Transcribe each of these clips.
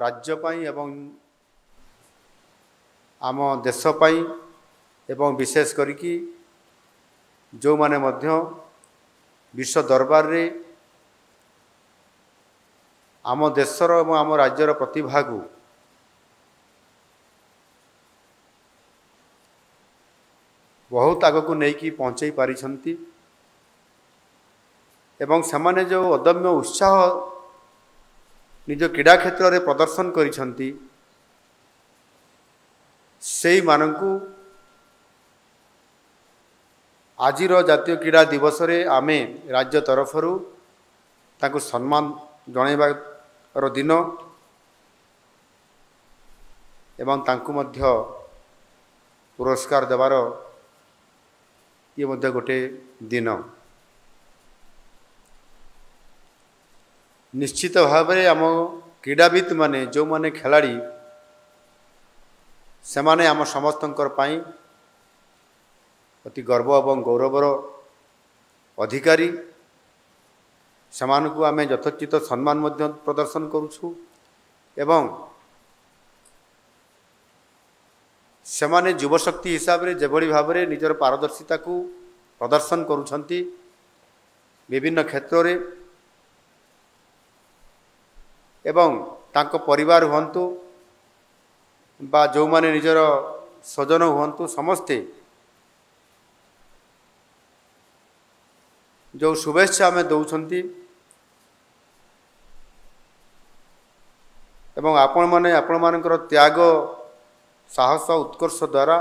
ରାଜ୍ୟ ପାଇଁ ଏବଂ ଆମ ଦେଶ ପାଇଁ ଏବଂ ବିଶେଷ କରିକି ଯେଉଁମାନେ ମଧ୍ୟ ବିଶ୍ୱ ଦରବାରରେ ଆମ ଦେଶର ଏବଂ ଆମ ରାଜ୍ୟର ପ୍ରତିଭାକୁ ବହୁତ ଆଗକୁ ନେଇକି ପହଞ୍ଚାଇ ପାରିଛନ୍ତି ଏବଂ ସେମାନେ ଯେଉଁ ଅଦମ୍ୟ ଉତ୍ସାହ ନିଜ କ୍ରୀଡ଼ା କ୍ଷେତ୍ରରେ ପ୍ରଦର୍ଶନ କରିଛନ୍ତି ସେଇମାନଙ୍କୁ ଆଜିର ଜାତୀୟ କ୍ରୀଡ଼ା ଦିବସରେ ଆମେ ରାଜ୍ୟ ତରଫରୁ ତାଙ୍କୁ ସମ୍ମାନ ଜଣାଇବାର ଦିନ ଏବଂ ତାଙ୍କୁ ମଧ୍ୟ ପୁରସ୍କାର ଦେବାର ଇଏ ମଧ୍ୟ ଗୋଟିଏ ଦିନ ନିଶ୍ଚିତ ଭାବରେ ଆମ କ୍ରୀଡ଼ାବିତ୍ମାନେ ଯେଉଁମାନେ ଖେଳାଳି ସେମାନେ ଆମ ସମସ୍ତଙ୍କର ପାଇଁ ଅତି ଗର୍ବ ଏବଂ ଗୌରବର ଅଧିକାରୀ ସେମାନଙ୍କୁ ଆମେ ଯଥୋଚିତ ସମ୍ମାନ ମଧ୍ୟ ପ୍ରଦର୍ଶନ କରୁଛୁ ଏବଂ ସେମାନେ ଯୁବଶକ୍ତି ହିସାବରେ ଯେଭଳି ଭାବରେ ନିଜର ପାରଦର୍ଶିତାକୁ ପ୍ରଦର୍ଶନ କରୁଛନ୍ତି ବିଭିନ୍ନ କ୍ଷେତ୍ରରେ ଏବଂ ତାଙ୍କ ପରିବାର ହୁଅନ୍ତୁ ବା ଯେଉଁମାନେ ନିଜର ସ୍ୱଜନ ହୁଅନ୍ତୁ ସମସ୍ତେ ଯେଉଁ ଶୁଭେଚ୍ଛା ଆମେ ଦେଉଛନ୍ତି ଏବଂ ଆପଣମାନେ ଆପଣମାନଙ୍କର ତ୍ୟାଗ ସାହସ ଉତ୍କର୍ଷ ଦ୍ୱାରା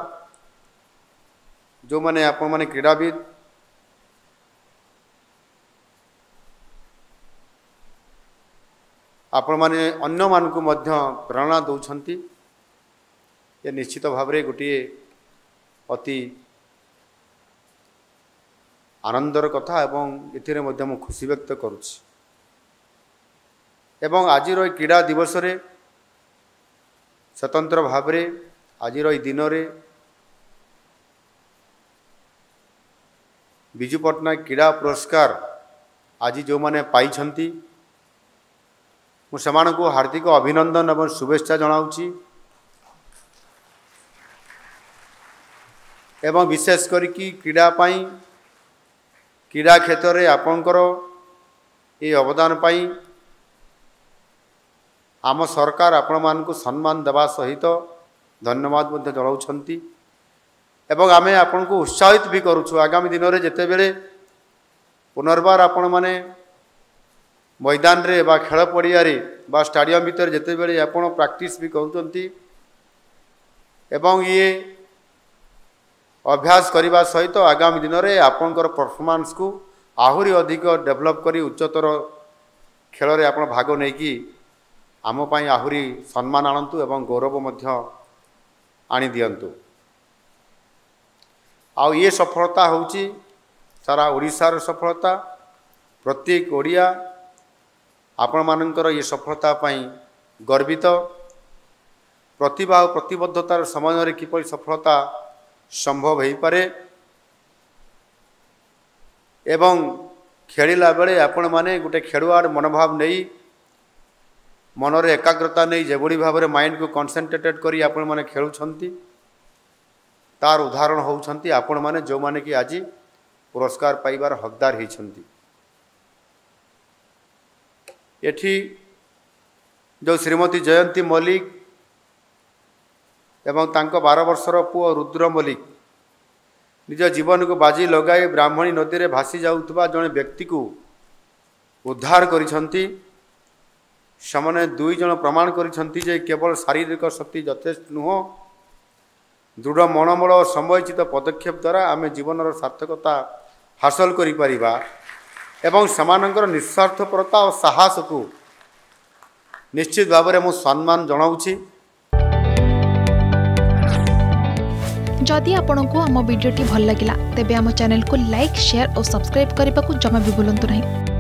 ଯେଉଁମାନେ ଆପଣମାନେ କ୍ରୀଡ଼ାବିତ୍ ଆପଣମାନେ ଅନ୍ୟମାନଙ୍କୁ ମଧ୍ୟ ପ୍ରେରଣା ଦେଉଛନ୍ତି ଏ ନିଶ୍ଚିତ ଭାବରେ ଗୋଟିଏ ଅତି ଆନନ୍ଦର କଥା ଏବଂ ଏଥିରେ ମଧ୍ୟ ମୁଁ ଖୁସି ବ୍ୟକ୍ତ କରୁଛି ଏବଂ ଆଜିର ଏ କ୍ରୀଡ଼ା ଦିବସରେ ସ୍ୱତନ୍ତ୍ର ଭାବରେ ଆଜିର ଏହି ଦିନରେ ବିଜୁ ପଟ୍ଟନାୟକ କ୍ରୀଡ଼ା ପୁରସ୍କାର ଆଜି ଯେଉଁମାନେ ପାଇଛନ୍ତି ମୁଁ ସେମାନଙ୍କୁ ହାର୍ଦ୍ଦିକ ଅଭିନନ୍ଦନ ଏବଂ ଶୁଭେଚ୍ଛା ଜଣାଉଛି ଏବଂ ବିଶେଷ କରିକି କ୍ରୀଡ଼ା ପାଇଁ କ୍ରୀଡ଼ା କ୍ଷେତ୍ରରେ ଆପଣଙ୍କର ଏ ଅବଦାନ ପାଇଁ ଆମ ସରକାର ଆପଣମାନଙ୍କୁ ସମ୍ମାନ ଦେବା ସହିତ ଧନ୍ୟବାଦ ମଧ୍ୟ ଜଣାଉଛନ୍ତି ଏବଂ ଆମେ ଆପଣଙ୍କୁ ଉତ୍ସାହିତ ବି କରୁଛୁ ଆଗାମୀ ଦିନରେ ଯେତେବେଳେ ପୁନର୍ବାର ଆପଣମାନେ ମଇଦାନରେ ବା ଖେଳ ପଡ଼ିଆରେ ବା ଷ୍ଟାଡ଼ିୟମ୍ ଭିତରେ ଯେତେବେଳେ ଆପଣ ପ୍ରାକ୍ଟିସ୍ ବି କରୁଛନ୍ତି ଏବଂ ଇଏ ଅଭ୍ୟାସ କରିବା ସହିତ ଆଗାମୀ ଦିନରେ ଆପଣଙ୍କର ପରଫର୍ମାନ୍ସକୁ ଆହୁରି ଅଧିକ ଡେଭଲପ୍ କରି ଉଚ୍ଚତର ଖେଳରେ ଆପଣ ଭାଗ ନେଇକି ଆମ ପାଇଁ ଆହୁରି ସମ୍ମାନ ଆଣନ୍ତୁ ଏବଂ ଗୌରବ ମଧ୍ୟ ଆଣିଦିଅନ୍ତୁ ଆଉ ଇଏ ସଫଳତା ହେଉଛି ସାରା ଓଡ଼ିଶାର ସଫଳତା ପ୍ରତ୍ୟେକ ଓଡ଼ିଆ ଆପଣମାନଙ୍କର ଏ ସଫଳତା ପାଇଁ ଗର୍ବିତ ପ୍ରତିଭା ଓ ପ୍ରତିବଦ୍ଧତାର ସମୟରେ କିପରି ସଫଳତା ସମ୍ଭବ ହୋଇପାରେ ଏବଂ ଖେଳିଲା ବେଳେ ଆପଣମାନେ ଗୋଟେ ଖେଳୁଆଡ଼ ମନୋଭାବ ନେଇ ମନରେ ଏକାଗ୍ରତା ନେଇ ଯେଭଳି ଭାବରେ ମାଇଣ୍ଡକୁ କନସେନ୍ଟ୍ରେଟେଡ଼ କରି ଆପଣମାନେ ଖେଳୁଛନ୍ତି ତାର ଉଦାହରଣ ହେଉଛନ୍ତି ଆପଣମାନେ ଯେଉଁମାନେ କି ଆଜି ପୁରସ୍କାର ପାଇବାର ହକଦାର ହୋଇଛନ୍ତି ଏଠି ଯେଉଁ ଶ୍ରୀମତୀ ଜୟନ୍ତୀ ମଲ୍ଲିକ ଏବଂ ତାଙ୍କ ବାର ବର୍ଷର ପୁଅ ରୁଦ୍ର ମଲ୍ଲିକ ନିଜ ଜୀବନକୁ ବାଜି ଲଗାଇ ବ୍ରାହ୍ମଣୀ ନଦୀରେ ଭାସି ଯାଉଥିବା ଜଣେ ବ୍ୟକ୍ତିକୁ ଉଦ୍ଧାର କରିଛନ୍ତି ସେମାନେ ଦୁଇ ଜଣ ପ୍ରମାଣ କରିଛନ୍ତି ଯେ କେବଳ ଶାରୀରିକ ଶକ୍ତି ଯଥେଷ୍ଟ ନୁହଁ ଦୃଢ଼ ମନୋବଳ ଓ ସମୟୋଚିତ ପଦକ୍ଷେପ ଦ୍ୱାରା ଆମେ ଜୀବନର ସାର୍ଥକତା ହାସଲ କରିପାରିବା ଏବଂ ସେମାନଙ୍କର ନିଃସ୍ୱାର୍ଥପରତା ଓ ସାହସକୁ ନିଶ୍ଚିତ ଭାବରେ ମୁଁ ସମ୍ମାନ ଜଣାଉଛି ଯଦି ଆପଣଙ୍କୁ ଆମ ଭିଡ଼ିଓଟି ଭଲ ଲାଗିଲା ତେବେ ଆମ ଚ୍ୟାନେଲକୁ ଲାଇକ୍ ସେୟାର ଓ ସବସ୍କ୍ରାଇବ୍ କରିବାକୁ ଜମା ବି ଭୁଲନ୍ତୁ ନାହିଁ